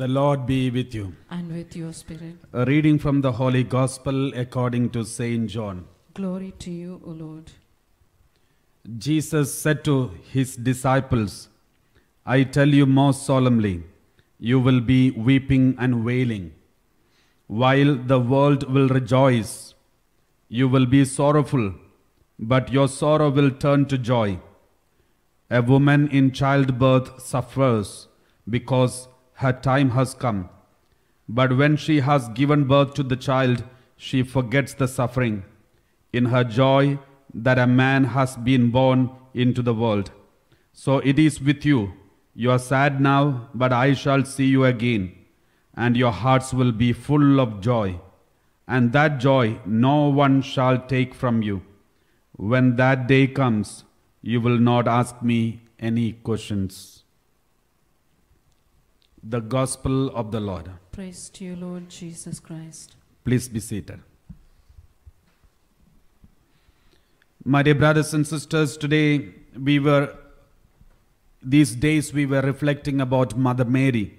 The Lord be with you. And with your spirit. A reading from the Holy Gospel according to St. John. Glory to you, O Lord. Jesus said to his disciples, I tell you most solemnly, you will be weeping and wailing, while the world will rejoice. You will be sorrowful, but your sorrow will turn to joy. A woman in childbirth suffers because her time has come. But when she has given birth to the child, she forgets the suffering in her joy that a man has been born into the world. So it is with you. You are sad now, but I shall see you again, and your hearts will be full of joy. And that joy no one shall take from you. When that day comes, you will not ask me any questions. The Gospel of the Lord. Praise to you, Lord Jesus Christ. Please be seated. My dear brothers and sisters, today we were, these days we were reflecting about Mother Mary.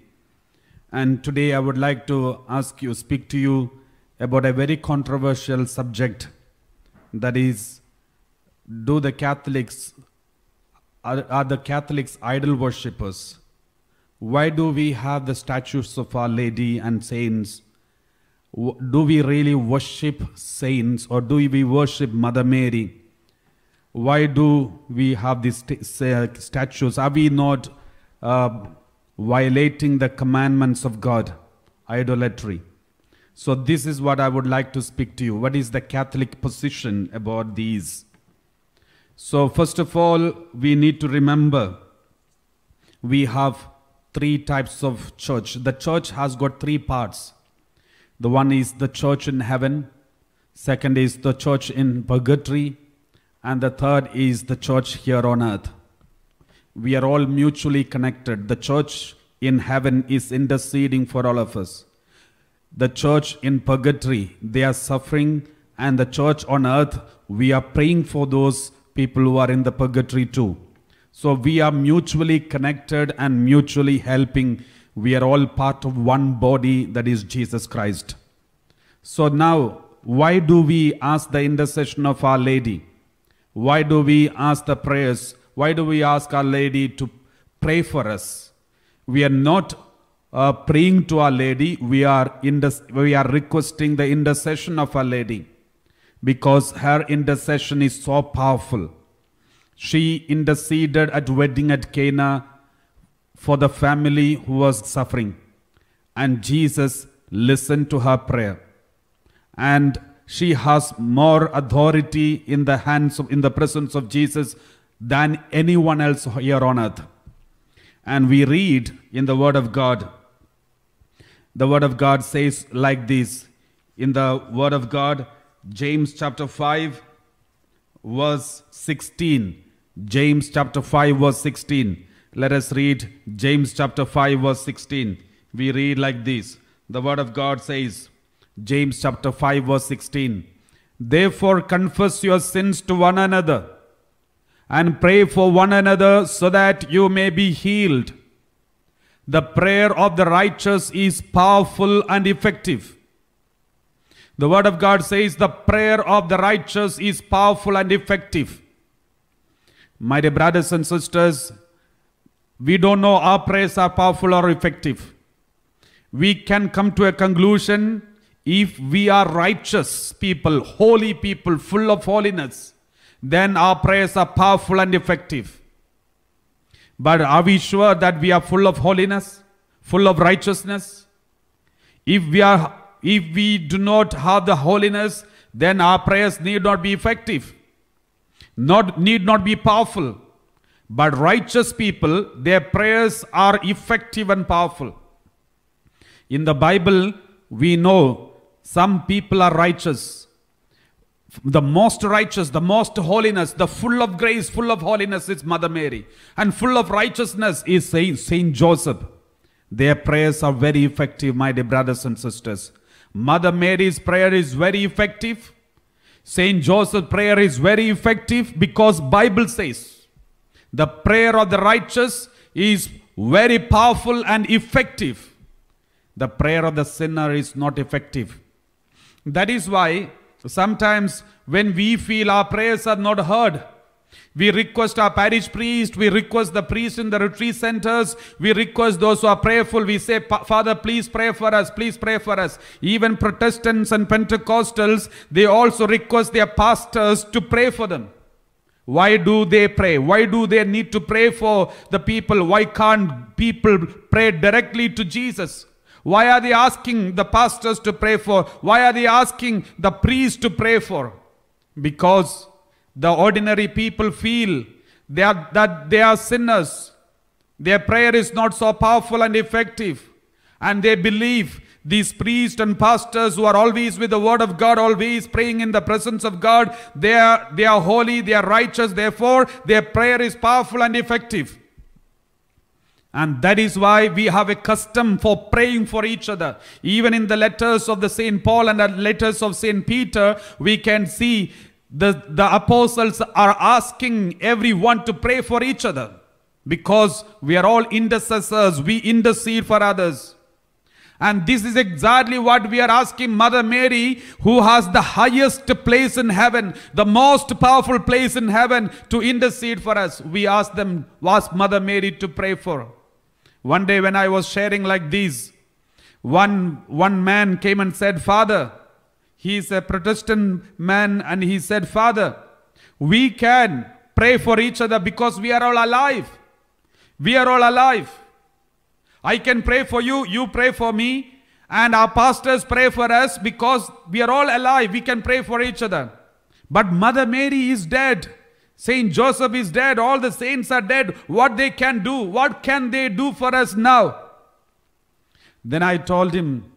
And today I would like to ask you, speak to you about a very controversial subject. That is, do the Catholics, are, are the Catholics idol worshippers? Why do we have the statues of Our Lady and saints? Do we really worship saints or do we worship Mother Mary? Why do we have these statues? Are we not uh, violating the commandments of God? Idolatry. So, this is what I would like to speak to you. What is the Catholic position about these? So, first of all, we need to remember we have three types of church. The church has got three parts. The one is the church in heaven, second is the church in purgatory, and the third is the church here on earth. We are all mutually connected. The church in heaven is interceding for all of us. The church in purgatory, they are suffering, and the church on earth, we are praying for those people who are in the purgatory too. So we are mutually connected and mutually helping. We are all part of one body that is Jesus Christ. So now, why do we ask the intercession of Our Lady? Why do we ask the prayers? Why do we ask Our Lady to pray for us? We are not uh, praying to Our Lady, we are, we are requesting the intercession of Our Lady because her intercession is so powerful. She interceded at wedding at Cana for the family who was suffering. And Jesus listened to her prayer. And she has more authority in the hands of, in the presence of Jesus than anyone else here on earth. And we read in the Word of God, the Word of God says like this in the Word of God, James chapter 5, verse 16. James chapter 5 verse 16. Let us read James chapter 5 verse 16. We read like this. The word of God says, James chapter 5 verse 16. Therefore confess your sins to one another and pray for one another so that you may be healed. The prayer of the righteous is powerful and effective. The word of God says the prayer of the righteous is powerful and effective. My dear brothers and sisters, we don't know our prayers are powerful or effective. We can come to a conclusion if we are righteous people, holy people, full of holiness, then our prayers are powerful and effective. But are we sure that we are full of holiness, full of righteousness? If we, are, if we do not have the holiness, then our prayers need not be effective not, need not be powerful. But righteous people, their prayers are effective and powerful. In the Bible, we know some people are righteous. The most righteous, the most holiness, the full of grace, full of holiness is Mother Mary. And full of righteousness is Saint, Saint Joseph. Their prayers are very effective, my dear brothers and sisters. Mother Mary's prayer is very effective. Saint Joseph prayer is very effective because Bible says the prayer of the righteous is very powerful and effective. The prayer of the sinner is not effective. That is why sometimes when we feel our prayers are not heard, we request our parish priest, we request the priest in the retreat centers, we request those who are prayerful. We say, Father, please pray for us, please pray for us. Even Protestants and Pentecostals, they also request their pastors to pray for them. Why do they pray? Why do they need to pray for the people? Why can't people pray directly to Jesus? Why are they asking the pastors to pray for? Why are they asking the priests to pray for? Because the ordinary people feel they are, that they are sinners. Their prayer is not so powerful and effective. And they believe these priests and pastors who are always with the word of God, always praying in the presence of God, they are, they are holy, they are righteous, therefore their prayer is powerful and effective. And that is why we have a custom for praying for each other. Even in the letters of the Saint Paul and the letters of Saint Peter, we can see the, the apostles are asking everyone to pray for each other because we are all intercessors. We intercede for others. And this is exactly what we are asking Mother Mary, who has the highest place in heaven, the most powerful place in heaven, to intercede for us. We ask them, ask Mother Mary to pray for. One day when I was sharing like this, one, one man came and said, Father, he is a Protestant man and he said, Father, we can pray for each other because we are all alive. We are all alive. I can pray for you, you pray for me, and our pastors pray for us because we are all alive. We can pray for each other. But Mother Mary is dead. Saint Joseph is dead. All the saints are dead. What they can do? What can they do for us now? Then I told him,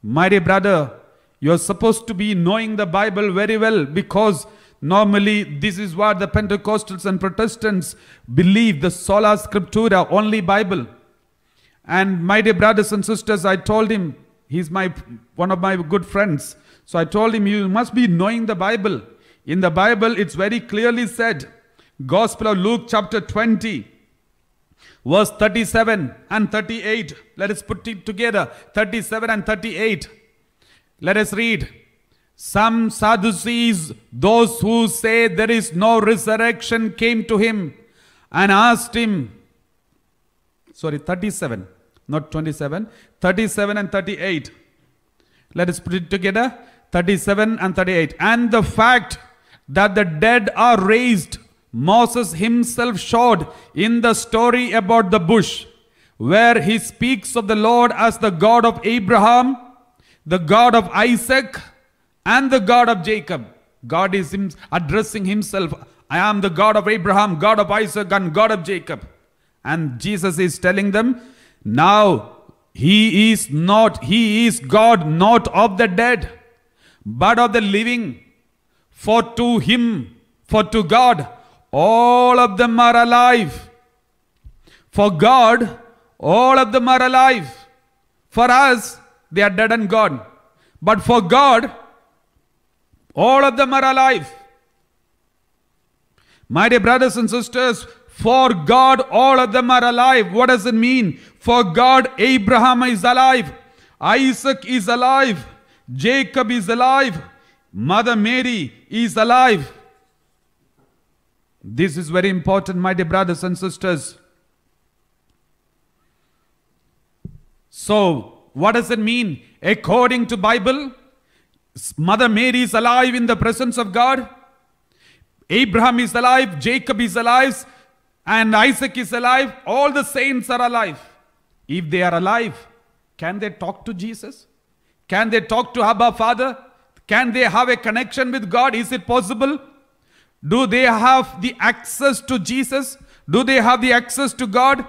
my dear brother, you are supposed to be knowing the Bible very well because normally this is what the Pentecostals and Protestants believe the sola scriptura, only Bible. And my dear brothers and sisters, I told him, he's my one of my good friends. So I told him, you must be knowing the Bible. In the Bible, it's very clearly said, Gospel of Luke chapter 20, verse 37 and 38. Let us put it together, 37 and 38. Let us read. Some Sadducees, those who say there is no resurrection, came to him and asked him, sorry, 37, not 27, 37 and 38. Let us put it together 37 and 38. And the fact that the dead are raised, Moses himself showed in the story about the bush, where he speaks of the Lord as the God of Abraham the God of Isaac and the God of Jacob. God is addressing himself. I am the God of Abraham, God of Isaac, and God of Jacob. And Jesus is telling them, now he is not, he is God not of the dead, but of the living. For to him, for to God, all of them are alive. For God, all of them are alive. For us, they are dead and gone. But for God, all of them are alive. My dear brothers and sisters, for God, all of them are alive. What does it mean? For God, Abraham is alive, Isaac is alive, Jacob is alive, Mother Mary is alive. This is very important, my dear brothers and sisters. So, what does it mean? According to Bible, Mother Mary is alive in the presence of God. Abraham is alive, Jacob is alive, and Isaac is alive. All the saints are alive. If they are alive, can they talk to Jesus? Can they talk to Abba Father? Can they have a connection with God? Is it possible? Do they have the access to Jesus? Do they have the access to God?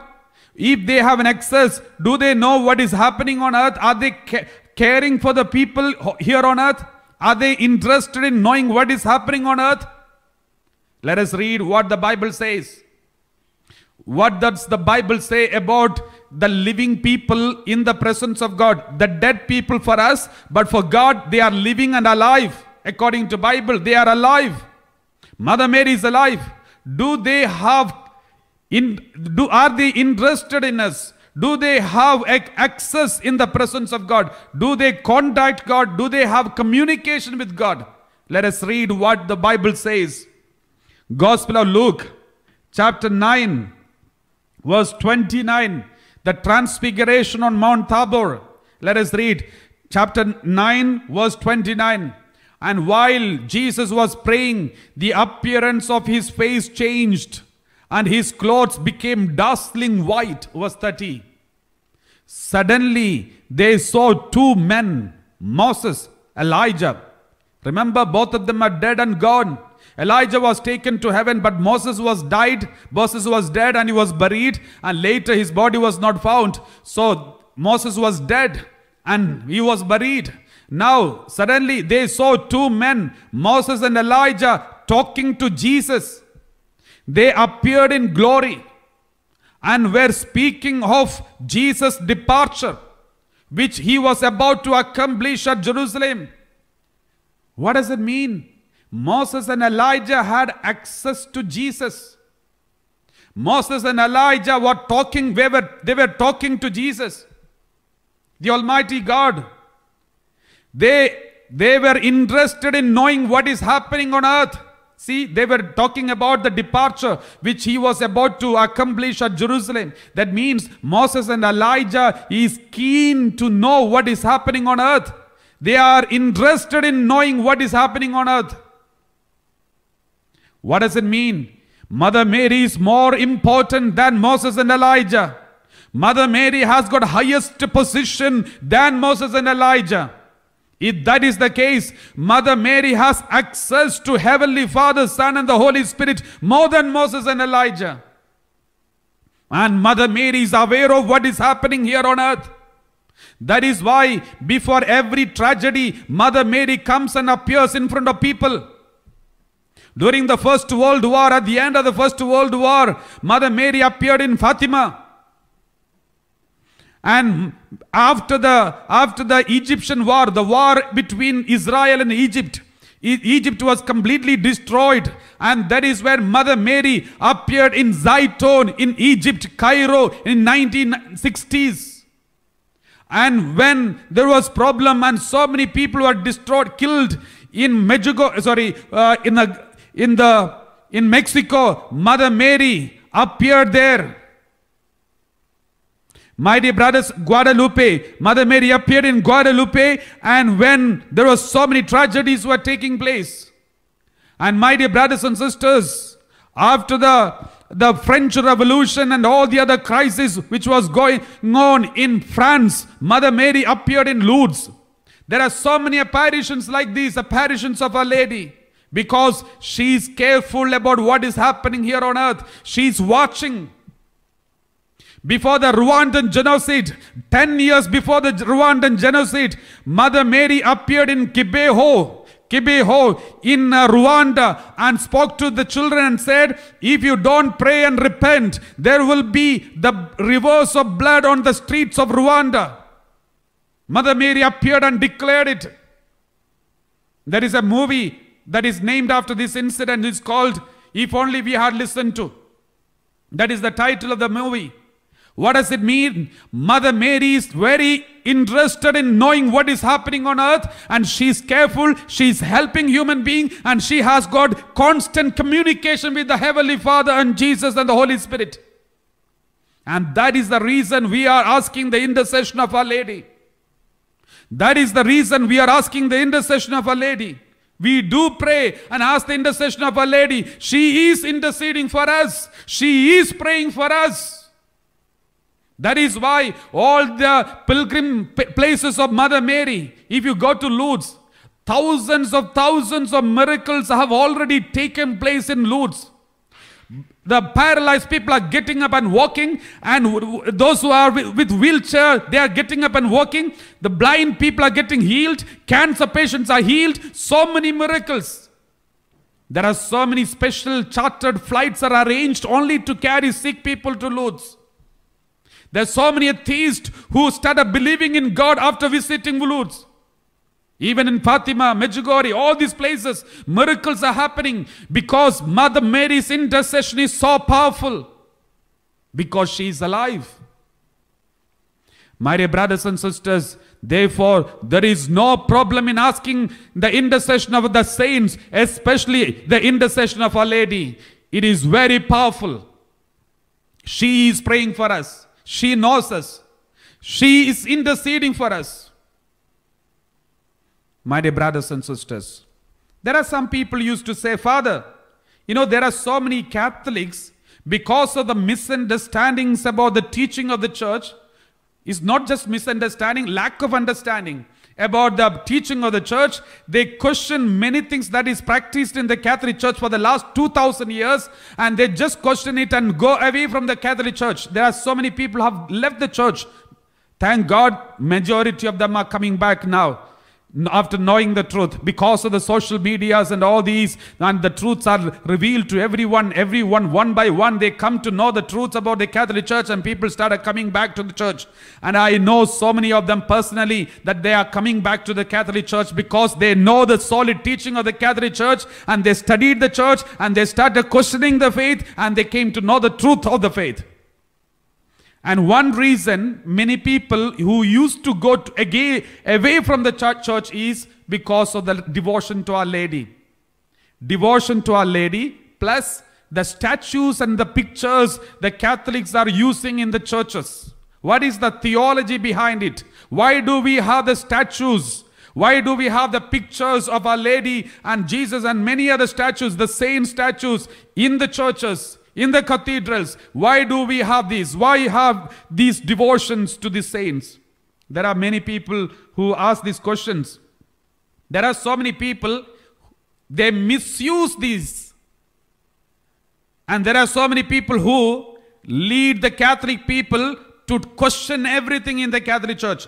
If they have an excess, do they know what is happening on earth? Are they ca caring for the people here on earth? Are they interested in knowing what is happening on earth? Let us read what the Bible says. What does the Bible say about the living people in the presence of God? The dead people for us, but for God they are living and alive. According to Bible, they are alive. Mother Mary is alive. Do they have in, do, are they interested in us? Do they have access in the presence of God? Do they contact God? Do they have communication with God? Let us read what the Bible says. Gospel of Luke, chapter 9, verse 29, the transfiguration on Mount Tabor. Let us read chapter 9, verse 29. And while Jesus was praying, the appearance of his face changed and his clothes became dazzling white. Verse 30. Suddenly they saw two men, Moses, Elijah. Remember, both of them are dead and gone. Elijah was taken to heaven, but Moses was died. Moses was dead and he was buried, and later his body was not found. So Moses was dead and he was buried. Now, suddenly they saw two men, Moses and Elijah, talking to Jesus. They appeared in glory and were speaking of Jesus' departure, which he was about to accomplish at Jerusalem. What does it mean? Moses and Elijah had access to Jesus. Moses and Elijah were talking, they were, they were talking to Jesus, the Almighty God. They, they were interested in knowing what is happening on earth. See, they were talking about the departure which he was about to accomplish at Jerusalem. That means Moses and Elijah is keen to know what is happening on earth. They are interested in knowing what is happening on earth. What does it mean? Mother Mary is more important than Moses and Elijah. Mother Mary has got highest position than Moses and Elijah. If that is the case, Mother Mary has access to Heavenly Father, Son, and the Holy Spirit more than Moses and Elijah. And Mother Mary is aware of what is happening here on earth. That is why, before every tragedy, Mother Mary comes and appears in front of people. During the First World War, at the end of the First World War, Mother Mary appeared in Fatima. And after the, after the Egyptian war, the war between Israel and Egypt, Egypt was completely destroyed. And that is where Mother Mary appeared in Zayton, in Egypt, Cairo, in 1960s. And when there was problem and so many people were destroyed, killed in Mexico, sorry, uh, in, the, in, the, in Mexico, Mother Mary appeared there my dear brothers, Guadalupe, Mother Mary appeared in Guadalupe and when there were so many tragedies were taking place. And my dear brothers and sisters, after the, the French Revolution and all the other crises which was going on in France, Mother Mary appeared in Lourdes. There are so many apparitions like these, apparitions of Our Lady because she is careful about what is happening here on earth. She is watching. Before the Rwandan genocide, 10 years before the Rwandan genocide, Mother Mary appeared in Kibeho, Kibeho in uh, Rwanda and spoke to the children and said, If you don't pray and repent, there will be the reverse of blood on the streets of Rwanda. Mother Mary appeared and declared it. There is a movie that is named after this incident. It's called If Only We Had Listened to. That is the title of the movie. What does it mean? Mother Mary is very interested in knowing what is happening on earth and she's careful. She's helping human being and she has got constant communication with the Heavenly Father and Jesus and the Holy Spirit. And that is the reason we are asking the intercession of Our Lady. That is the reason we are asking the intercession of Our Lady. We do pray and ask the intercession of Our Lady. She is interceding for us. She is praying for us. That is why all the pilgrim places of Mother Mary, if you go to Lourdes, thousands of thousands of miracles have already taken place in Lourdes. The paralyzed people are getting up and walking, and those who are with wheelchair, they are getting up and walking. The blind people are getting healed. Cancer patients are healed. So many miracles. There are so many special chartered flights that are arranged only to carry sick people to Lourdes. There's so many atheists who started believing in God after visiting Wuluz. Even in Fatima, Medjugorje, all these places, miracles are happening because Mother Mary's intercession is so powerful. Because she is alive. My dear brothers and sisters, therefore, there is no problem in asking the intercession of the saints, especially the intercession of Our Lady. It is very powerful. She is praying for us. She knows us. She is interceding for us. My dear brothers and sisters, there are some people used to say, Father, you know, there are so many Catholics because of the misunderstandings about the teaching of the church. It's not just misunderstanding, lack of understanding about the teaching of the church. They question many things that is practiced in the Catholic Church for the last 2000 years and they just question it and go away from the Catholic Church. There are so many people have left the church. Thank God majority of them are coming back now after knowing the truth because of the social medias and all these and the truths are revealed to everyone everyone one by one they come to know the truths about the catholic church and people start coming back to the church and i know so many of them personally that they are coming back to the catholic church because they know the solid teaching of the catholic church and they studied the church and they started questioning the faith and they came to know the truth of the faith and one reason many people who used to go to, again, away from the church, church is because of the devotion to Our Lady. Devotion to Our Lady plus the statues and the pictures the Catholics are using in the churches. What is the theology behind it? Why do we have the statues? Why do we have the pictures of Our Lady and Jesus and many other statues, the saint statues in the churches? in the cathedrals. Why do we have these? Why have these devotions to the saints? There are many people who ask these questions. There are so many people, they misuse these. And there are so many people who lead the Catholic people to question everything in the Catholic Church.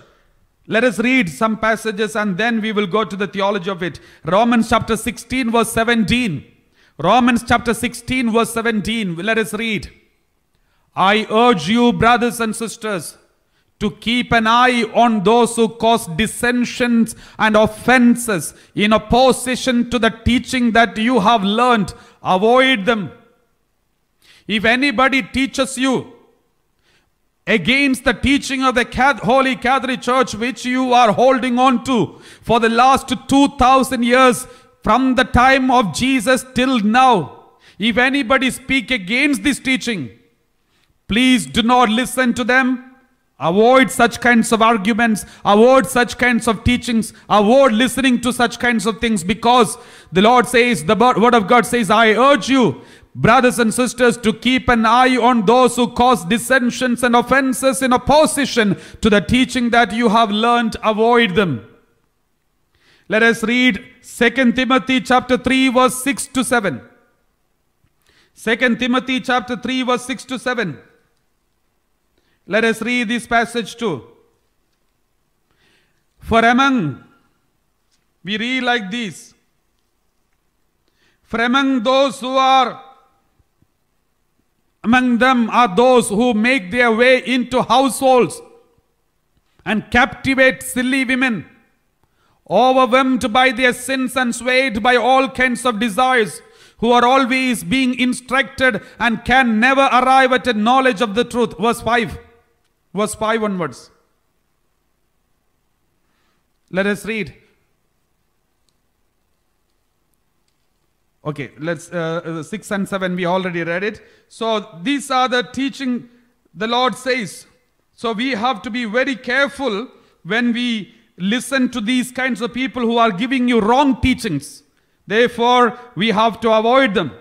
Let us read some passages and then we will go to the theology of it. Romans chapter 16 verse 17. Romans chapter 16, verse 17. Let us read. I urge you, brothers and sisters, to keep an eye on those who cause dissensions and offenses in opposition to the teaching that you have learned. Avoid them. If anybody teaches you against the teaching of the Holy Catholic Church, which you are holding on to for the last 2,000 years, from the time of Jesus till now, if anybody speak against this teaching, please do not listen to them. Avoid such kinds of arguments. Avoid such kinds of teachings. Avoid listening to such kinds of things because the Lord says, the word of God says, I urge you, brothers and sisters, to keep an eye on those who cause dissensions and offenses in opposition to the teaching that you have learned. Avoid them. Let us read 2 Timothy chapter 3 verse 6 to 7. 2 Timothy chapter 3 verse 6 to 7. Let us read this passage too. For among, we read like this. For among those who are, among them are those who make their way into households and captivate silly women overwhelmed by their sins and swayed by all kinds of desires, who are always being instructed and can never arrive at a knowledge of the truth. Verse 5. Verse 5 onwards. Let us read. Okay, let's uh, uh 6 and 7 we already read it. So these are the teaching the Lord says. So we have to be very careful when we Listen to these kinds of people who are giving you wrong teachings. Therefore, we have to avoid them.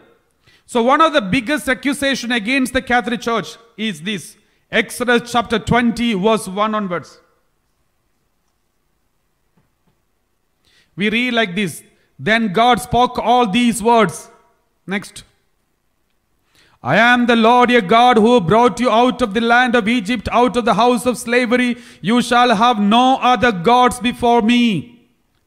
So one of the biggest accusation against the Catholic Church is this. Exodus chapter 20 verse 1 onwards. We read like this. Then God spoke all these words. Next. I am the Lord your God who brought you out of the land of Egypt, out of the house of slavery. You shall have no other gods before me.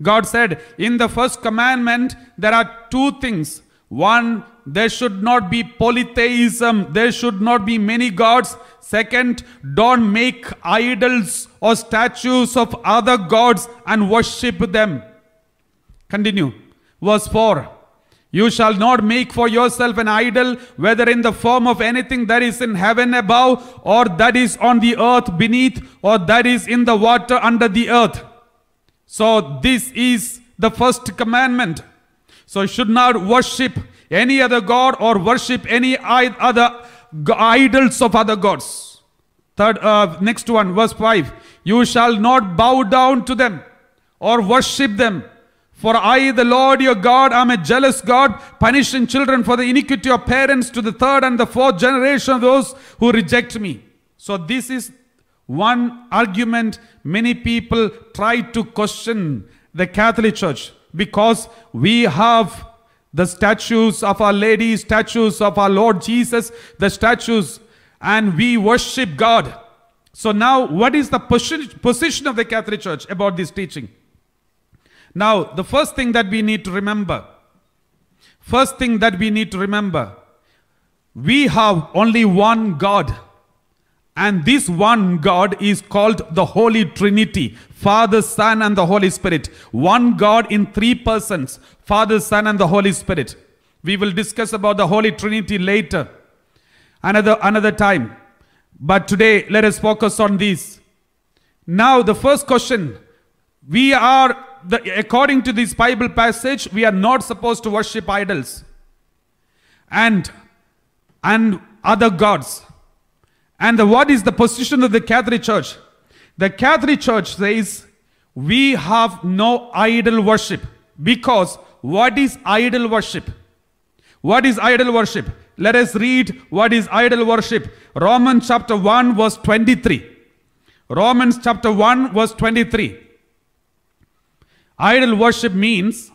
God said, in the first commandment, there are two things. One, there should not be polytheism. There should not be many gods. Second, don't make idols or statues of other gods and worship them. Continue. Verse 4. You shall not make for yourself an idol, whether in the form of anything that is in heaven above, or that is on the earth beneath, or that is in the water under the earth. So, this is the first commandment. So, you should not worship any other god or worship any other idols of other gods. Third, uh, next one, verse 5. You shall not bow down to them or worship them for I, the Lord your God, am a jealous God, punishing children for the iniquity of parents to the third and the fourth generation of those who reject me. So, this is one argument many people try to question the Catholic Church because we have the statues of Our Lady, statues of our Lord Jesus, the statues, and we worship God. So, now what is the position of the Catholic Church about this teaching? Now, the first thing that we need to remember, first thing that we need to remember, we have only one God. And this one God is called the Holy Trinity Father, Son, and the Holy Spirit. One God in three persons Father, Son, and the Holy Spirit. We will discuss about the Holy Trinity later, another, another time. But today, let us focus on this. Now, the first question we are the, according to this Bible passage, we are not supposed to worship idols and, and other gods. And the, what is the position of the Catholic Church? The Catholic Church says, we have no idol worship because what is idol worship? What is idol worship? Let us read what is idol worship. Romans chapter 1 verse 23. Romans chapter 1 verse 23. Idol worship means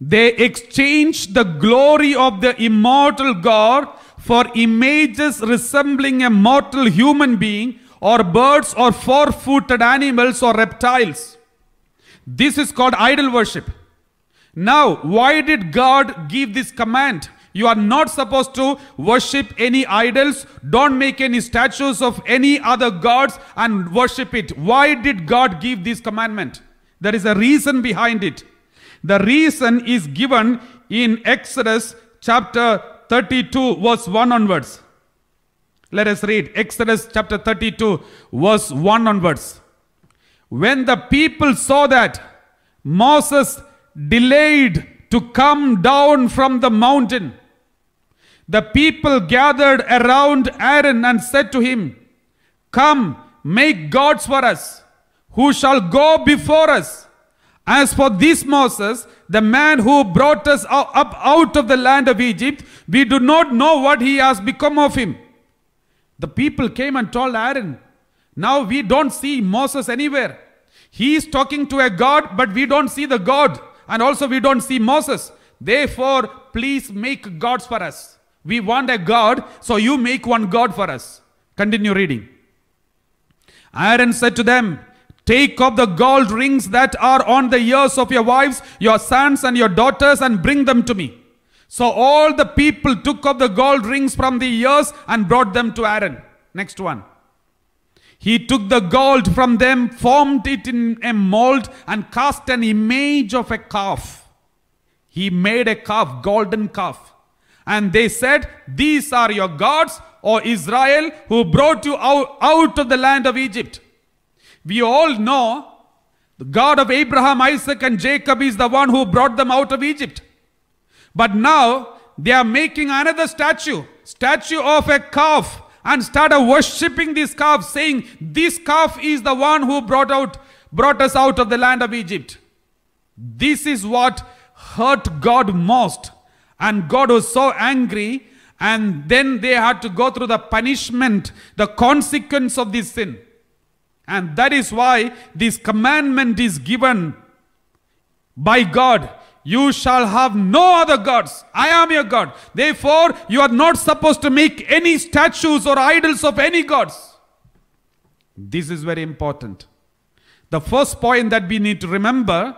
they exchange the glory of the immortal God for images resembling a mortal human being or birds or four-footed animals or reptiles. This is called idol worship. Now, why did God give this command? You are not supposed to worship any idols. Don't make any statues of any other gods and worship it. Why did God give this commandment? There is a reason behind it. The reason is given in Exodus chapter 32, verse 1 onwards. Let us read Exodus chapter 32, verse 1 onwards. When the people saw that Moses delayed to come down from the mountain, the people gathered around Aaron and said to him, Come, make gods for us who shall go before us? As for this Moses, the man who brought us up out of the land of Egypt, we do not know what he has become of him. The people came and told Aaron, now we don't see Moses anywhere. He is talking to a God, but we don't see the God. And also we don't see Moses. Therefore, please make gods for us. We want a God, so you make one God for us. Continue reading. Aaron said to them, Take up the gold rings that are on the ears of your wives, your sons, and your daughters, and bring them to me. So all the people took up the gold rings from the ears and brought them to Aaron. Next one. He took the gold from them, formed it in a mold, and cast an image of a calf. He made a calf, golden calf. And they said, These are your gods, O Israel, who brought you out, out of the land of Egypt. We all know the God of Abraham, Isaac, and Jacob is the one who brought them out of Egypt. But now they are making another statue, statue of a calf, and started worshipping this calf, saying, This calf is the one who brought out brought us out of the land of Egypt. This is what hurt God most. And God was so angry, and then they had to go through the punishment, the consequence of this sin. And that is why this commandment is given by God. You shall have no other gods. I am your God. Therefore, you are not supposed to make any statues or idols of any gods. This is very important. The first point that we need to remember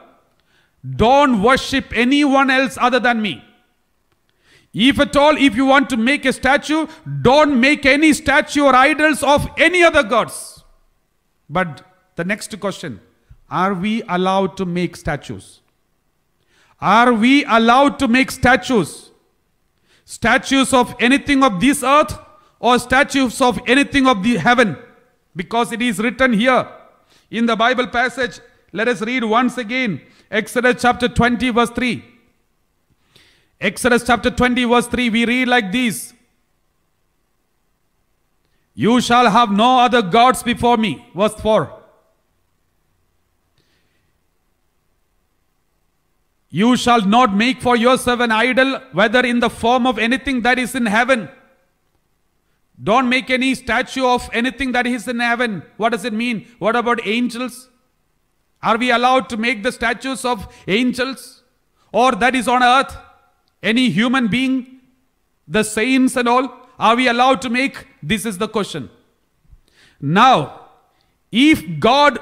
don't worship anyone else other than me. If at all, if you want to make a statue, don't make any statue or idols of any other gods. But the next question are we allowed to make statues? Are we allowed to make statues? Statues of anything of this earth or statues of anything of the heaven? Because it is written here in the Bible passage. Let us read once again Exodus chapter 20, verse 3. Exodus chapter 20, verse 3, we read like this you shall have no other gods before me. Verse 4. You shall not make for yourself an idol, whether in the form of anything that is in heaven. Don't make any statue of anything that is in heaven. What does it mean? What about angels? Are we allowed to make the statues of angels? Or that is on earth? Any human being? The saints and all? Are we allowed to make? This is the question. Now, if God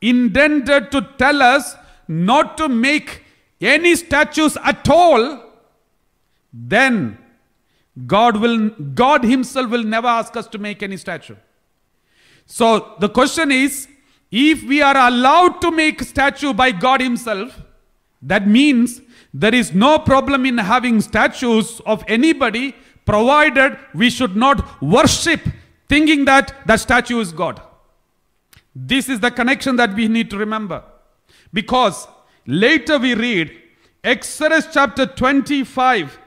intended to tell us not to make any statues at all, then God will God himself will never ask us to make any statue. So the question is if we are allowed to make statue by God himself that means there is no problem in having statues of anybody provided we should not worship thinking that that statue is God. This is the connection that we need to remember. Because later we read Exodus chapter 25,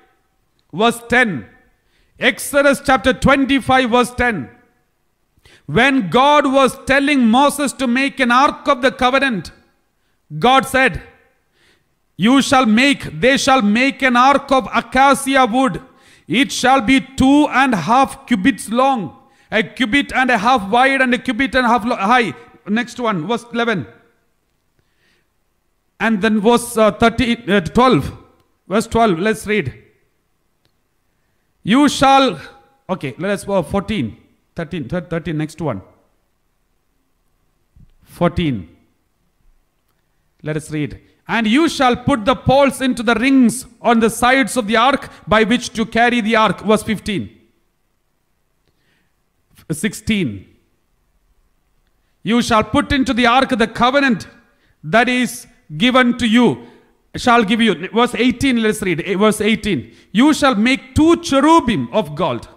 verse 10. Exodus chapter 25, verse 10. When God was telling Moses to make an ark of the covenant, God said, You shall make, they shall make an ark of acacia wood. It shall be two and half cubits long, a cubit and a half wide, and a cubit and a half high. Next one, verse 11. And then verse uh, 13, uh, 12. Verse 12, let's read. You shall, okay, let us uh, 14, 13, 13, next one. 14. Let us read. And you shall put the poles into the rings on the sides of the ark by which to carry the ark. Verse 15. 16. You shall put into the ark the covenant that is given to you. Shall give you. Verse 18, let's read. Eh, verse 18. You shall make two cherubim of gold.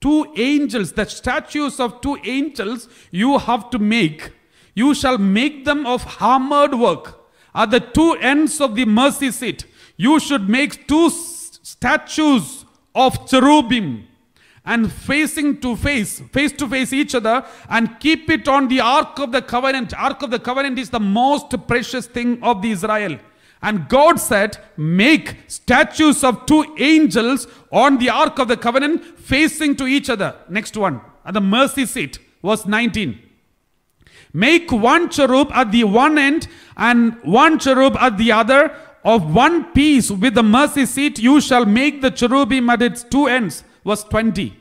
Two angels, the statues of two angels you have to make. You shall make them of hammered work at the two ends of the mercy seat, you should make two statues of cherubim and facing to face, face to face each other and keep it on the Ark of the Covenant. Ark of the Covenant is the most precious thing of the Israel. And God said, make statues of two angels on the Ark of the Covenant facing to each other. Next one, at the mercy seat, verse 19. Make one cherub at the one end and one cherub at the other of one piece with the mercy seat. You shall make the cherubim at its two ends. Verse 20.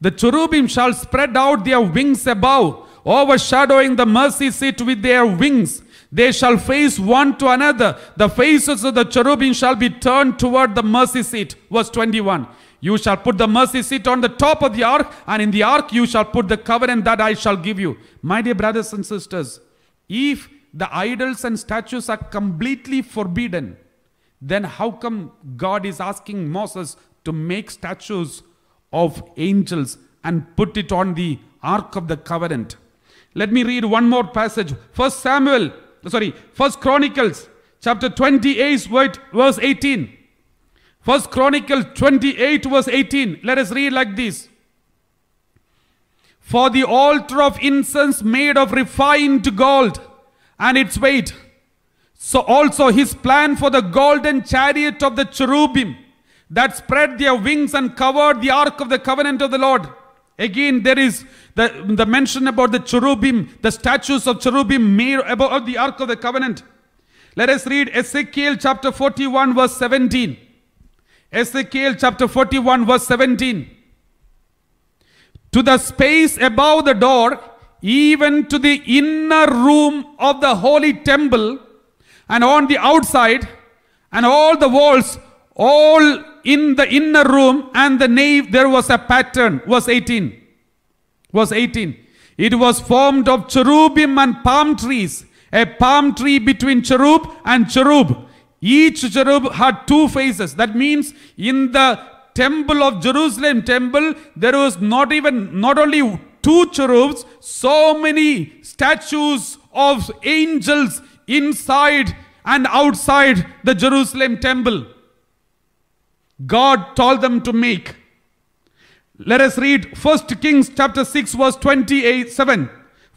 The cherubim shall spread out their wings above, overshadowing the mercy seat with their wings. They shall face one to another. The faces of the cherubim shall be turned toward the mercy seat. Verse 21. You shall put the mercy seat on the top of the ark, and in the ark you shall put the covenant that I shall give you. My dear brothers and sisters, if the idols and statues are completely forbidden, then how come God is asking Moses to make statues of angels and put it on the ark of the covenant? Let me read one more passage. First Samuel, sorry, First Chronicles chapter 28 verse 18. First Chronicle 28 verse 18. Let us read like this. For the altar of incense made of refined gold and its weight. So also his plan for the golden chariot of the cherubim that spread their wings and covered the ark of the covenant of the Lord. Again, there is the, the mention about the cherubim, the statues of cherubim made above the ark of the covenant. Let us read Ezekiel chapter 41 verse 17. Ezekiel chapter 41 verse 17. To the space above the door, even to the inner room of the holy temple, and on the outside, and all the walls, all in the inner room and the nave, there was a pattern. Verse 18. Verse 18. It was formed of cherubim and palm trees, a palm tree between cherub and cherub each cherub had two faces. That means in the temple of Jerusalem temple, there was not even, not only two cherubs, so many statues of angels inside and outside the Jerusalem temple. God told them to make. Let us read 1 Kings chapter 6 verse 28, 7.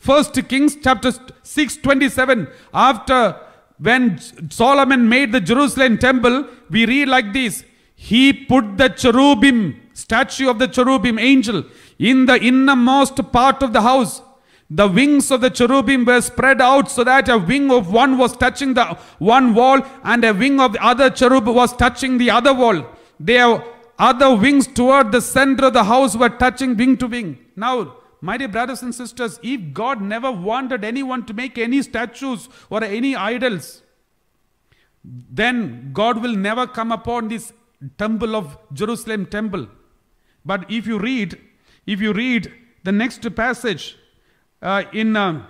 1 Kings chapter 6, 27. After when Solomon made the Jerusalem temple, we read like this He put the cherubim, statue of the cherubim, angel, in the innermost part of the house. The wings of the cherubim were spread out so that a wing of one was touching the one wall and a wing of the other cherub was touching the other wall. Their other wings toward the center of the house were touching wing to wing. Now, my dear brothers and sisters, if God never wanted anyone to make any statues or any idols, then God will never come upon this temple of Jerusalem temple. But if you read, if you read the next passage uh, in, uh,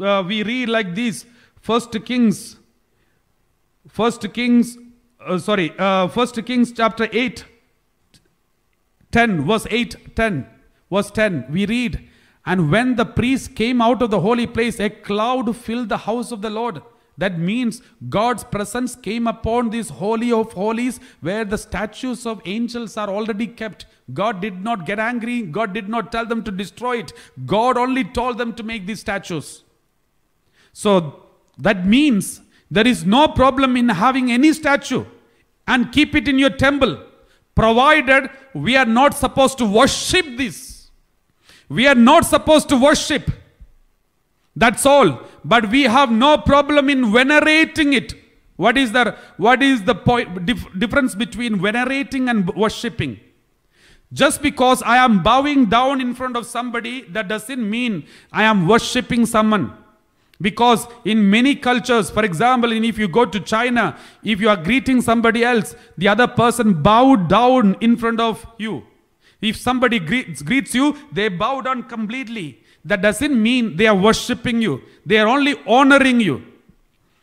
uh, we read like this, First Kings, First Kings, uh, sorry, uh, First Kings chapter 8, 10, verse 8, 10. Verse 10, we read, And when the priest came out of the holy place, a cloud filled the house of the Lord. That means God's presence came upon this holy of holies where the statues of angels are already kept. God did not get angry. God did not tell them to destroy it. God only told them to make these statues. So that means there is no problem in having any statue and keep it in your temple provided we are not supposed to worship this. We are not supposed to worship. That's all. But we have no problem in venerating it. What is the, what is the point, dif difference between venerating and worshipping? Just because I am bowing down in front of somebody, that doesn't mean I am worshipping someone. Because in many cultures, for example, if you go to China, if you are greeting somebody else, the other person bowed down in front of you. If somebody greets, greets you, they bow down completely. That doesn't mean they are worshipping you. They are only honoring you.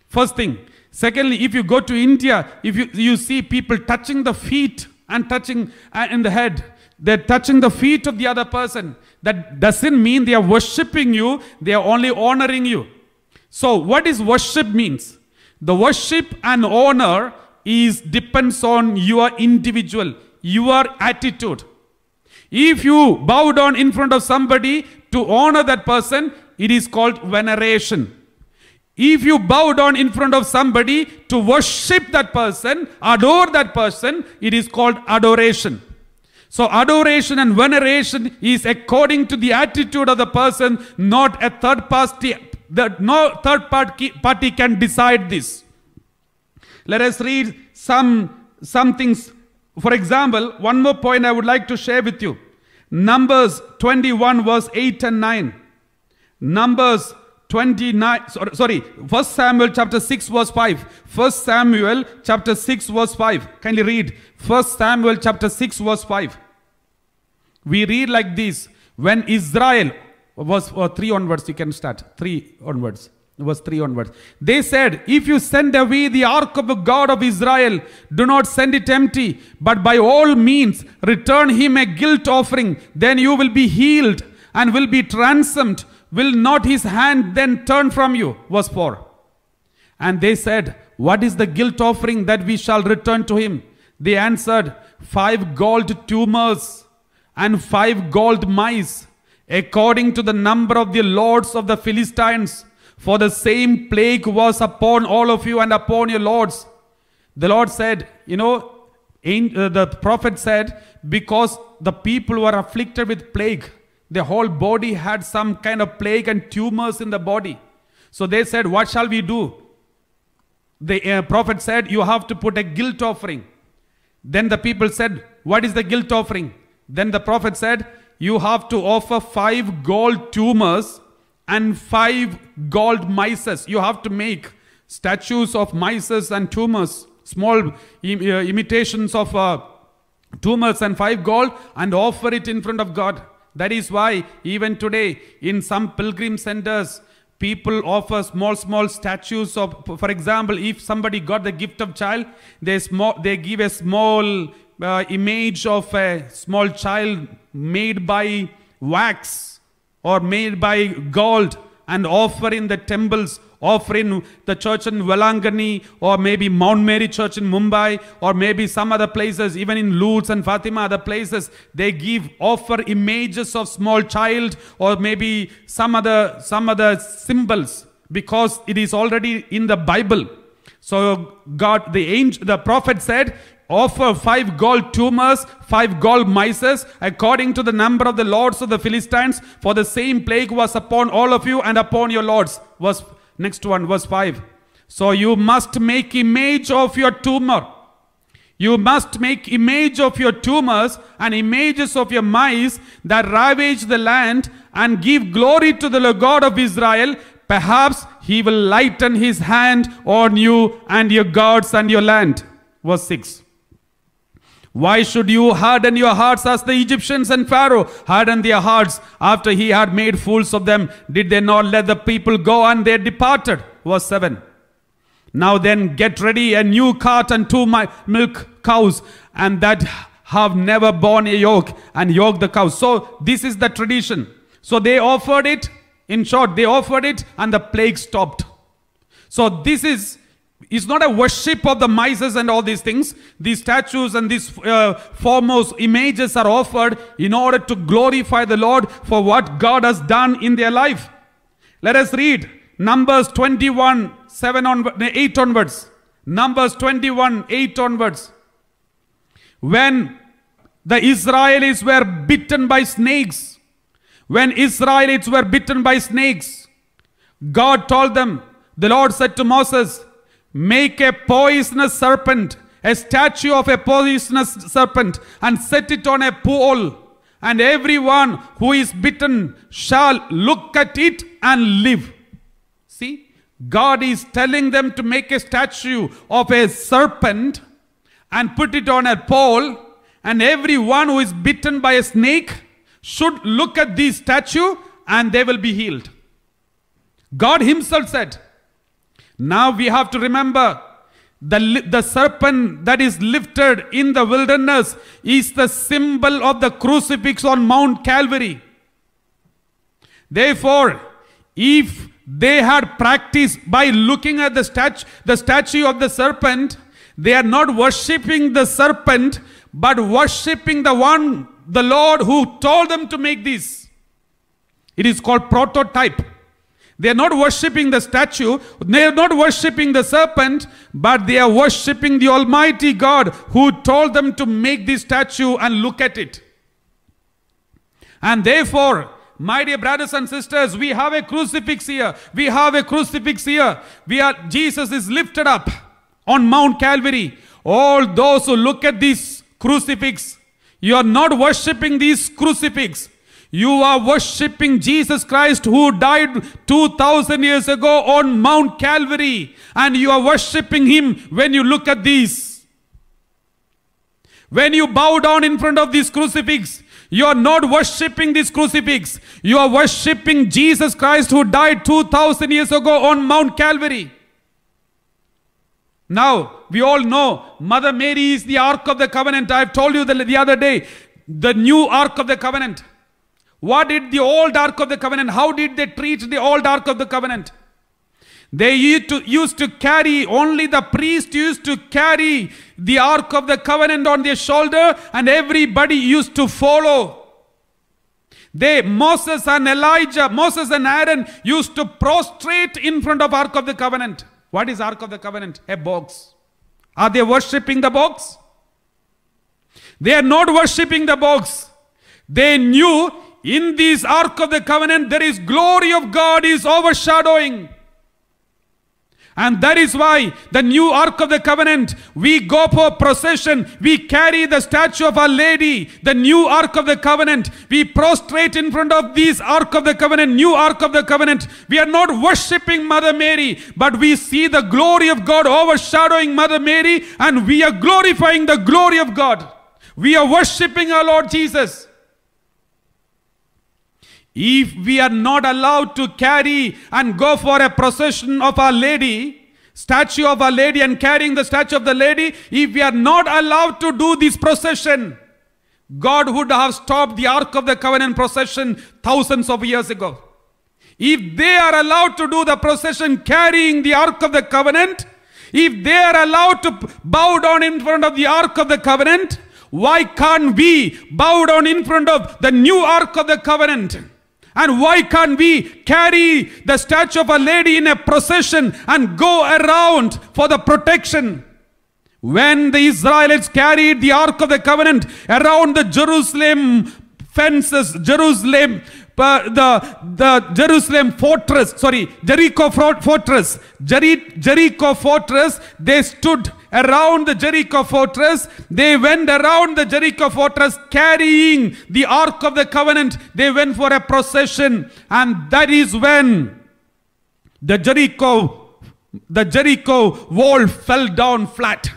First thing. Secondly, if you go to India, if you, you see people touching the feet and touching uh, in the head, they're touching the feet of the other person. That doesn't mean they are worshipping you. They are only honoring you. So what is worship means? The worship and honor is depends on your individual, your attitude. If you bow down in front of somebody to honor that person, it is called veneration. If you bow down in front of somebody to worship that person, adore that person, it is called adoration. So adoration and veneration is according to the attitude of the person, not a third party. no third party can decide this. Let us read some, some things. For example, one more point I would like to share with you. Numbers 21, verse 8 and 9. Numbers 29, sorry, sorry, 1 Samuel chapter 6, verse 5. 1 Samuel chapter 6, verse 5. Kindly read. 1 Samuel chapter 6, verse 5. We read like this. When Israel, verse uh, 3 onwards, you can start. 3 onwards verse 3 onwards. They said, If you send away the ark of the God of Israel, do not send it empty, but by all means return him a guilt offering. Then you will be healed and will be ransomed. Will not his hand then turn from you? Verse 4. And they said, What is the guilt offering that we shall return to him? They answered, Five gold tumors and five gold mice, according to the number of the lords of the Philistines. For the same plague was upon all of you and upon your lords. The Lord said, you know, in, uh, the prophet said, because the people were afflicted with plague, their whole body had some kind of plague and tumors in the body. So they said, what shall we do? The uh, prophet said, you have to put a guilt offering. Then the people said, what is the guilt offering? Then the prophet said, you have to offer five gold tumors and five gold mices. You have to make statues of mices and tumors, small uh, imitations of uh, tumors and five gold, and offer it in front of God. That is why, even today, in some pilgrim centers, people offer small small statues of for example if somebody got the gift of child they small they give a small uh, image of a small child made by wax or made by gold and offer in the temples, offer in the church in Velangani or maybe Mount Mary Church in Mumbai or maybe some other places, even in Lourdes and Fatima, other places, they give offer images of small child or maybe some other, some other symbols because it is already in the Bible. So God, the angel, the prophet said, offer five gold tumors, five gold mices, according to the number of the lords of the Philistines, for the same plague was upon all of you and upon your lords. Verse, next one, verse 5. So you must make image of your tumor. You must make image of your tumors and images of your mice that ravage the land and give glory to the God of Israel. Perhaps he will lighten his hand on you and your gods and your land. Verse 6. Why should you harden your hearts as the Egyptians and Pharaoh hardened their hearts after he had made fools of them? Did they not let the people go and they departed? Verse 7. Now then, get ready a new cart and two milk cows, and that have never borne a yoke, and yoke the cows. So, this is the tradition. So, they offered it. In short, they offered it, and the plague stopped. So, this is it's not a worship of the Mises and all these things. These statues and these uh, foremost images are offered in order to glorify the Lord for what God has done in their life. Let us read Numbers 21, 7 on, 8 onwards. Numbers 21, 8 onwards. When the Israelites were bitten by snakes, when Israelites were bitten by snakes, God told them, the Lord said to Moses, Make a poisonous serpent, a statue of a poisonous serpent, and set it on a pole. And everyone who is bitten shall look at it and live. See, God is telling them to make a statue of a serpent and put it on a pole. And everyone who is bitten by a snake should look at this statue and they will be healed. God Himself said, now we have to remember the, the serpent that is lifted in the wilderness is the symbol of the crucifix on Mount Calvary. Therefore, if they had practiced by looking at the, statu the statue of the serpent, they are not worshipping the serpent, but worshipping the one, the Lord who told them to make this. It is called prototype. They are not worshipping the statue. They are not worshipping the serpent, but they are worshipping the Almighty God who told them to make this statue and look at it. And therefore, my dear brothers and sisters, we have a crucifix here. We have a crucifix here. We are, Jesus is lifted up on Mount Calvary. All those who look at this crucifix, you are not worshipping this crucifix. You are worshipping Jesus Christ who died 2000 years ago on Mount Calvary. And you are worshipping him when you look at these. When you bow down in front of this crucifix, you are not worshipping this crucifix. You are worshipping Jesus Christ who died 2000 years ago on Mount Calvary. Now, we all know Mother Mary is the Ark of the Covenant. I've told you the, the other day, the new Ark of the Covenant. What did the old Ark of the Covenant, how did they treat the old Ark of the Covenant? They used to, used to carry, only the priest used to carry the Ark of the Covenant on their shoulder and everybody used to follow. They, Moses and Elijah, Moses and Aaron used to prostrate in front of Ark of the Covenant. What is Ark of the Covenant? A box. Are they worshipping the box? They are not worshipping the box. They knew in this Ark of the Covenant, there is glory of God is overshadowing. And that is why the new Ark of the Covenant, we go for procession, we carry the statue of Our Lady, the new Ark of the Covenant, we prostrate in front of this Ark of the Covenant, new Ark of the Covenant. We are not worshipping Mother Mary, but we see the glory of God overshadowing Mother Mary, and we are glorifying the glory of God. We are worshipping our Lord Jesus. If we are not allowed to carry and go for a procession of Our Lady, statue of Our Lady and carrying the statue of the Lady, if we are not allowed to do this procession, God would have stopped the Ark of the Covenant procession thousands of years ago. If they are allowed to do the procession carrying the Ark of the Covenant, if they are allowed to bow down in front of the Ark of the Covenant, why can't we bow down in front of the new Ark of the Covenant? And why can't we carry the statue of a lady in a procession and go around for the protection? When the Israelites carried the Ark of the Covenant around the Jerusalem fences, Jerusalem, uh, the, the Jerusalem fortress, sorry, Jericho fortress, Jericho fortress, they stood around the Jericho fortress. They went around the Jericho fortress carrying the Ark of the Covenant. They went for a procession. And that is when the Jericho, the Jericho wall fell down flat.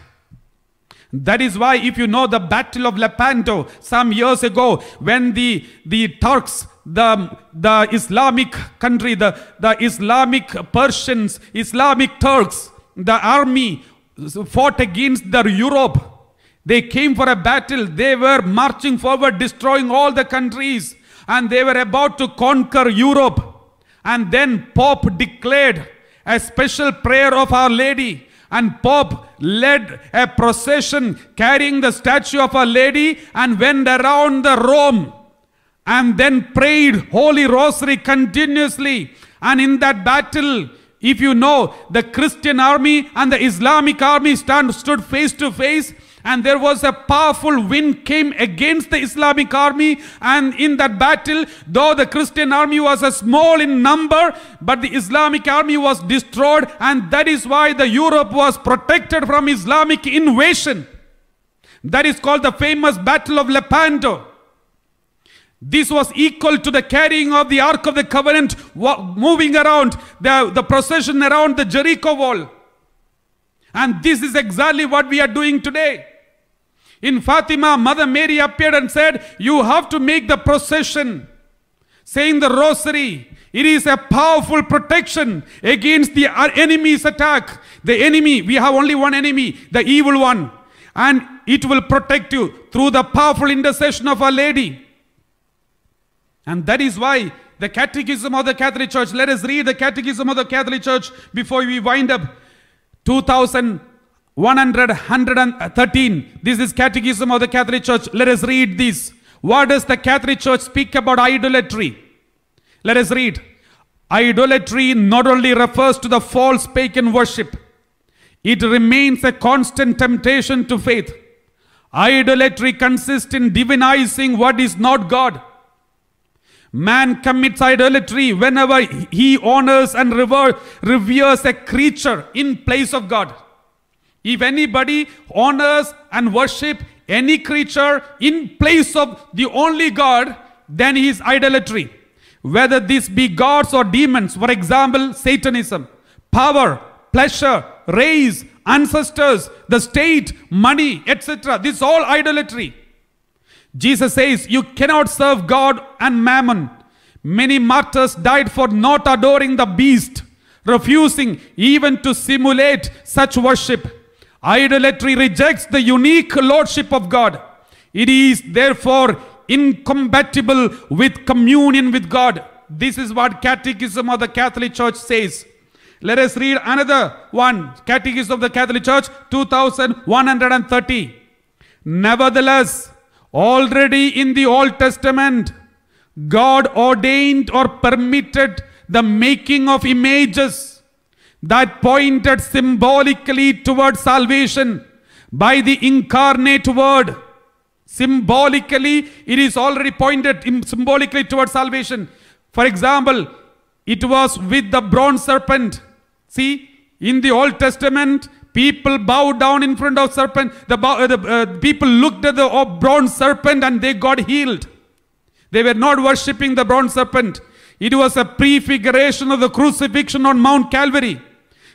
That is why if you know the battle of Lepanto some years ago when the, the Turks, the, the Islamic country, the, the Islamic Persians, Islamic Turks, the army fought against the Europe. They came for a battle. They were marching forward, destroying all the countries. And they were about to conquer Europe. And then Pope declared a special prayer of Our Lady. And Pope led a procession carrying the statue of Our Lady and went around the Rome. And then prayed Holy Rosary continuously. And in that battle, if you know the Christian army and the Islamic army stand, stood face to face and there was a powerful wind came against the Islamic army and in that battle though the Christian army was a small in number but the Islamic army was destroyed and that is why the Europe was protected from Islamic invasion. That is called the famous Battle of Lepanto. This was equal to the carrying of the Ark of the Covenant, moving around the, the procession around the Jericho wall. And this is exactly what we are doing today. In Fatima, Mother Mary appeared and said, You have to make the procession, saying the rosary. It is a powerful protection against the uh, enemy's attack. The enemy, we have only one enemy, the evil one. And it will protect you through the powerful intercession of Our Lady. And that is why the Catechism of the Catholic Church, let us read the Catechism of the Catholic Church before we wind up. 2113. This is Catechism of the Catholic Church. Let us read this. What does the Catholic Church speak about idolatry? Let us read. Idolatry not only refers to the false pagan worship, it remains a constant temptation to faith. Idolatry consists in divinizing what is not God Man commits idolatry whenever he honors and reveres a creature in place of God. If anybody honors and worship any creature in place of the only God, then he is idolatry. Whether this be gods or demons, for example, Satanism, power, pleasure, race, ancestors, the state, money, etc. This is all idolatry. Jesus says, You cannot serve God and mammon. Many martyrs died for not adoring the beast, refusing even to simulate such worship. Idolatry rejects the unique lordship of God. It is therefore incompatible with communion with God. This is what Catechism of the Catholic Church says. Let us read another one. Catechism of the Catholic Church 2130. Nevertheless, Already in the Old Testament, God ordained or permitted the making of images that pointed symbolically towards salvation by the incarnate word. Symbolically, it is already pointed symbolically towards salvation. For example, it was with the bronze serpent. See, in the Old Testament, People bowed down in front of serpent. The, uh, the uh, people looked at the oh, bronze serpent and they got healed. They were not worshipping the bronze serpent. It was a prefiguration of the crucifixion on Mount Calvary.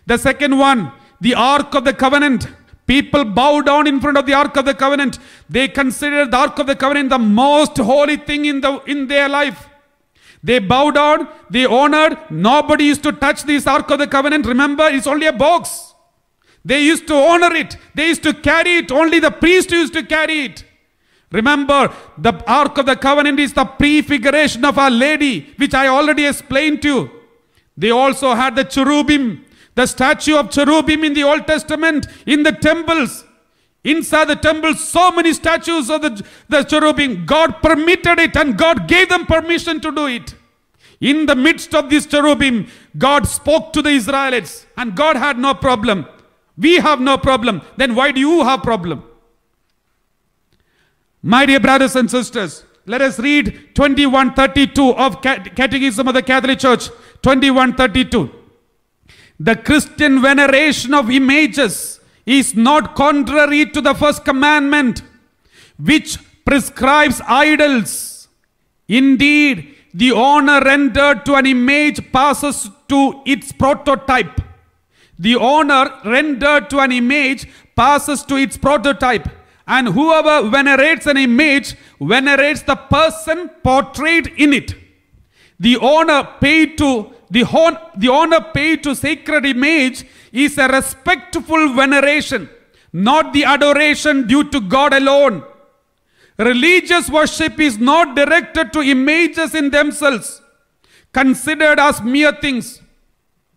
The second one, the Ark of the Covenant. People bowed down in front of the Ark of the Covenant. They considered the Ark of the Covenant the most holy thing in, the, in their life. They bowed down, they honored. Nobody is to touch this Ark of the Covenant. Remember, it's only a box. They used to honor it. They used to carry it. Only the priest used to carry it. Remember, the Ark of the Covenant is the prefiguration of Our Lady, which I already explained to you. They also had the cherubim, the statue of cherubim in the Old Testament, in the temples. Inside the temple, so many statues of the, the cherubim. God permitted it and God gave them permission to do it. In the midst of this cherubim, God spoke to the Israelites and God had no problem. We have no problem. Then why do you have problem? My dear brothers and sisters, let us read 2132 of Catechism of the Catholic Church. 2132. The Christian veneration of images is not contrary to the first commandment, which prescribes idols. Indeed, the honor rendered to an image passes to its prototype. The honor rendered to an image passes to its prototype. And whoever venerates an image venerates the person portrayed in it. The honor paid to the, hon the honor paid to sacred image is a respectful veneration, not the adoration due to God alone. Religious worship is not directed to images in themselves, considered as mere things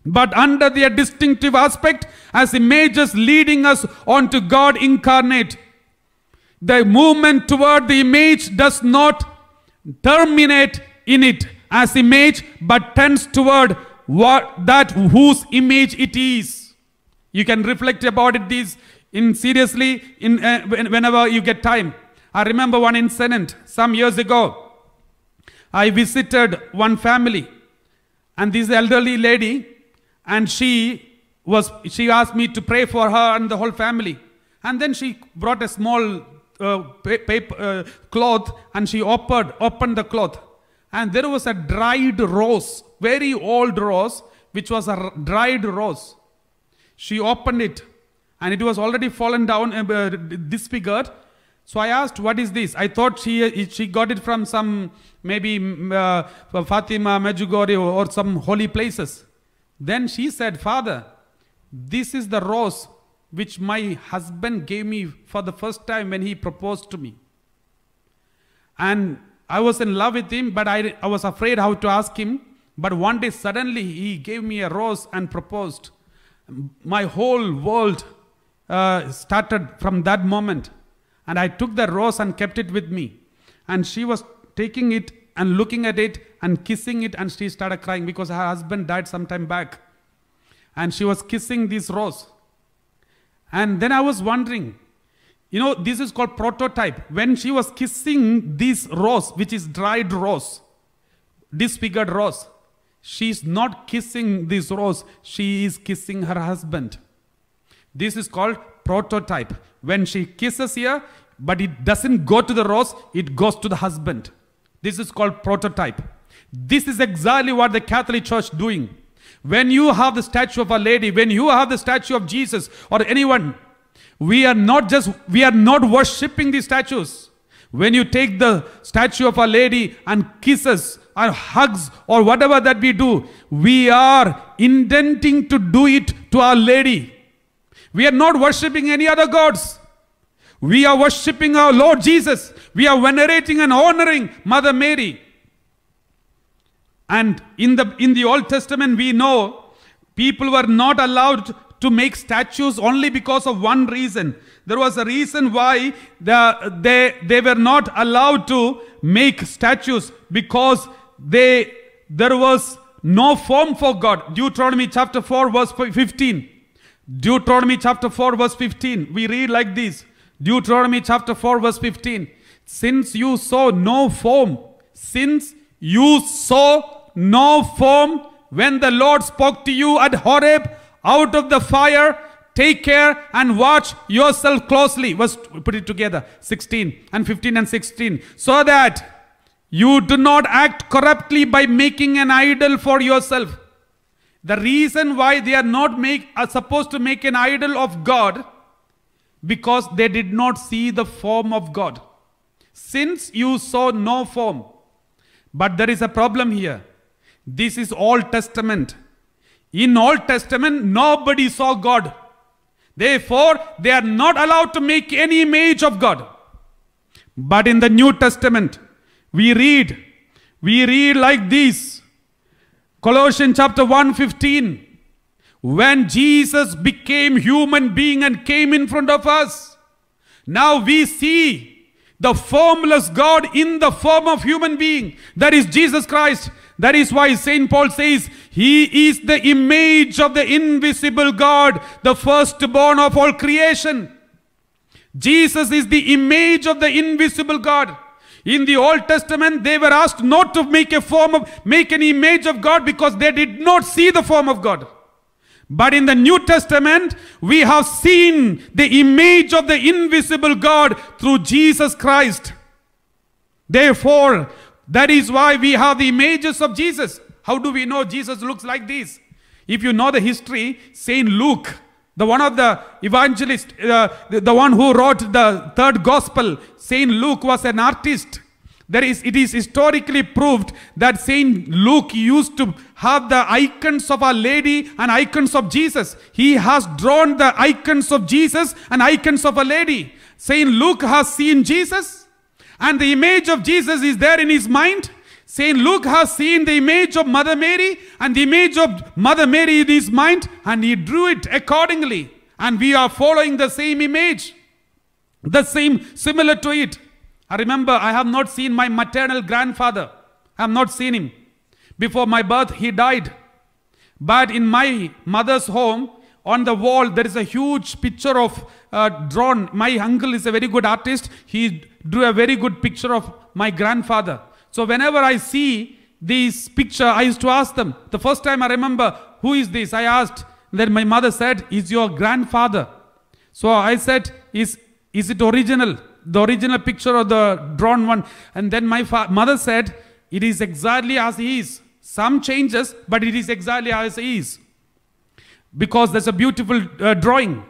but under their distinctive aspect as images leading us on to God incarnate. The movement toward the image does not terminate in it as image, but tends toward what, that whose image it is. You can reflect about it this in seriously in, uh, whenever you get time. I remember one incident some years ago. I visited one family, and this elderly lady and she was, she asked me to pray for her and the whole family. And then she brought a small uh, paper, uh, cloth and she opened, opened the cloth. And there was a dried rose, very old rose, which was a dried rose. She opened it and it was already fallen down, uh, uh disfigured. So I asked, what is this? I thought she, uh, she got it from some, maybe mm, uh, Fatima, Medjugorje or some holy places. Then she said, Father, this is the rose which my husband gave me for the first time when he proposed to me. And I was in love with him, but I, I was afraid how to ask him. But one day, suddenly, he gave me a rose and proposed. My whole world uh, started from that moment. And I took the rose and kept it with me. And she was taking it and looking at it and kissing it and she started crying because her husband died some time back and she was kissing this rose and then i was wondering you know this is called prototype when she was kissing this rose which is dried rose disfigured rose she's not kissing this rose she is kissing her husband this is called prototype when she kisses here but it doesn't go to the rose it goes to the husband this is called prototype. This is exactly what the Catholic Church doing. When you have the statue of a lady, when you have the statue of Jesus or anyone, we are not just, we are not worshipping the statues. When you take the statue of a lady and kisses or hugs or whatever that we do, we are intending to do it to our lady. We are not worshipping any other gods. We are worshipping our Lord Jesus. We are venerating and honoring Mother Mary. And in the, in the Old Testament, we know people were not allowed to make statues only because of one reason. There was a reason why the, they, they were not allowed to make statues because they, there was no form for God. Deuteronomy chapter 4 verse 15. Deuteronomy chapter 4 verse 15. We read like this. Deuteronomy chapter 4 verse 15. Since you saw no form, since you saw no form when the Lord spoke to you at Horeb out of the fire, take care and watch yourself closely. Verse, put it together, 16 and 15 and 16. So that you do not act corruptly by making an idol for yourself. The reason why they are not make, are supposed to make an idol of God because they did not see the form of God. Since you saw no form, but there is a problem here. This is Old Testament. In Old Testament, nobody saw God. Therefore, they are not allowed to make any image of God. But in the New Testament, we read, we read like this. Colossians chapter 1, 15. When Jesus became human being and came in front of us, now we see the formless God in the form of human being. That is Jesus Christ. That is why St. Paul says, He is the image of the invisible God, the firstborn of all creation. Jesus is the image of the invisible God. In the Old Testament, they were asked not to make a form of, make an image of God because they did not see the form of God. But in the New Testament, we have seen the image of the invisible God through Jesus Christ. Therefore, that is why we have the images of Jesus. How do we know Jesus looks like this? If you know the history, Saint Luke, the one of the evangelist, uh, the, the one who wrote the third gospel, Saint Luke was an artist. There is, it is historically proved that Saint Luke used to have the icons of Our Lady and icons of Jesus. He has drawn the icons of Jesus and icons of Our Lady. Saint Luke has seen Jesus and the image of Jesus is there in his mind. Saint Luke has seen the image of Mother Mary and the image of Mother Mary in his mind and he drew it accordingly. And we are following the same image, the same similar to it. I remember I have not seen my maternal grandfather. I have not seen him. Before my birth, he died. But in my mother's home, on the wall, there is a huge picture of uh, drawn. My uncle is a very good artist. He drew a very good picture of my grandfather. So whenever I see this picture, I used to ask them. The first time I remember, who is this? I asked. Then my mother said, is your grandfather. So I said, is, is it original? the original picture of the drawn one. And then my mother said, It is exactly as he is. Some changes, but it is exactly as he is. Because there's a beautiful uh, drawing.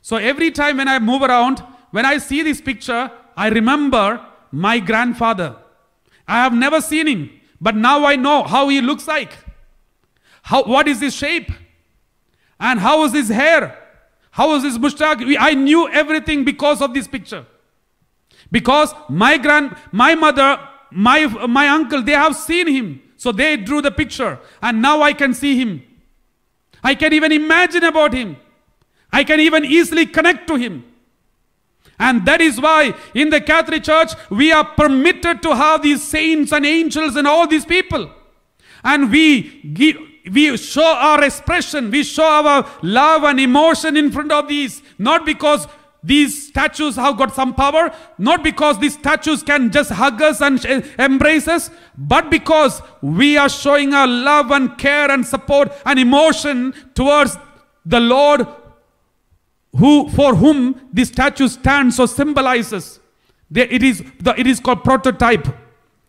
So every time when I move around, when I see this picture, I remember my grandfather. I have never seen him, but now I know how he looks like. How, what is his shape? And how is his hair? How is his mustache? I knew everything because of this picture. Because my grand, my mother, my, my uncle, they have seen him. So they drew the picture and now I can see him. I can even imagine about him. I can even easily connect to him. And that is why in the Catholic Church, we are permitted to have these saints and angels and all these people. And we give, we show our expression, we show our love and emotion in front of these, not because these statues have got some power, not because these statues can just hug us and embrace us, but because we are showing our love and care and support and emotion towards the Lord who, for whom the statue stands or symbolizes. It is, it is called prototype.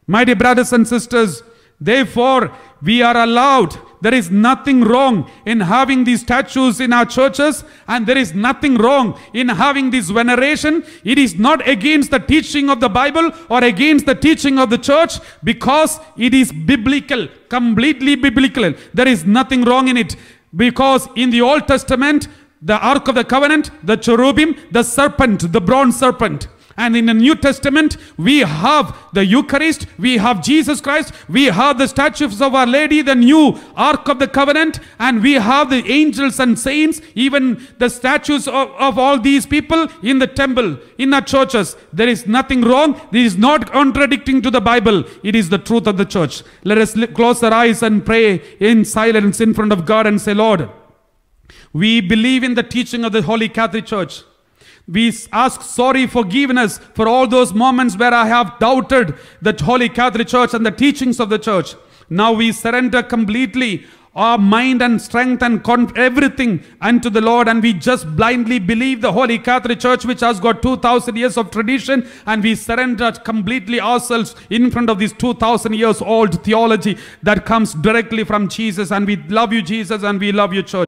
My dear brothers and sisters, therefore we are allowed there is nothing wrong in having these statues in our churches, and there is nothing wrong in having this veneration. It is not against the teaching of the Bible or against the teaching of the church because it is biblical, completely biblical. There is nothing wrong in it because in the Old Testament, the Ark of the Covenant, the cherubim, the serpent, the bronze serpent and in the New Testament, we have the Eucharist, we have Jesus Christ, we have the statues of Our Lady, the new Ark of the Covenant, and we have the angels and saints, even the statues of, of all these people in the temple, in our churches. There is nothing wrong. This is not contradicting to the Bible. It is the truth of the church. Let us close our eyes and pray in silence in front of God and say, Lord, we believe in the teaching of the Holy Catholic Church. We ask sorry forgiveness for all those moments where I have doubted the Holy Catholic Church and the teachings of the Church. Now we surrender completely our mind and strength and everything unto the Lord and we just blindly believe the Holy Catholic Church which has got 2000 years of tradition and we surrender completely ourselves in front of this 2000 years old theology that comes directly from Jesus and we love you Jesus and we love you church.